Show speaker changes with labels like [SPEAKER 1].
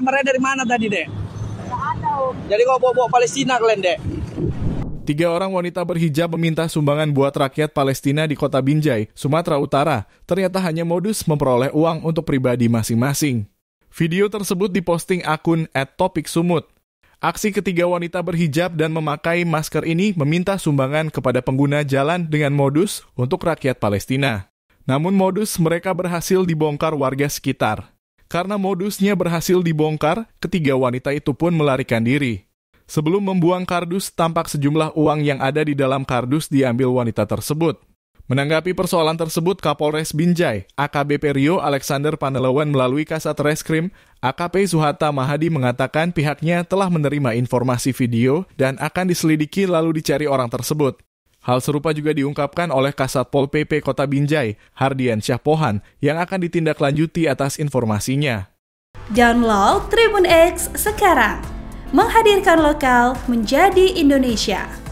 [SPEAKER 1] kameranya dari mana tadi, Dek? Jadi kau bawa-bawa Palestina kalian, Dek? Tiga orang wanita berhijab meminta sumbangan buat rakyat Palestina di kota Binjai, Sumatera Utara. Ternyata hanya modus memperoleh uang untuk pribadi masing-masing. Video tersebut diposting akun @topiksumut. Aksi ketiga wanita berhijab dan memakai masker ini meminta sumbangan kepada pengguna jalan dengan modus untuk rakyat Palestina. Namun modus mereka berhasil dibongkar warga sekitar. Karena modusnya berhasil dibongkar, ketiga wanita itu pun melarikan diri. Sebelum membuang kardus, tampak sejumlah uang yang ada di dalam kardus diambil wanita tersebut. Menanggapi persoalan tersebut, Kapolres Binjai, AKBP Rio Alexander Panelawan melalui Kasat Reskrim, AKP Zuhata Mahadi mengatakan pihaknya telah menerima informasi video dan akan diselidiki lalu dicari orang tersebut. Hal serupa juga diungkapkan oleh Kasat Pol PP Kota Binjai, Hardian Syahpohan, yang akan ditindaklanjuti atas informasinya.
[SPEAKER 2] Download Tribun X sekarang, menghadirkan lokal menjadi Indonesia.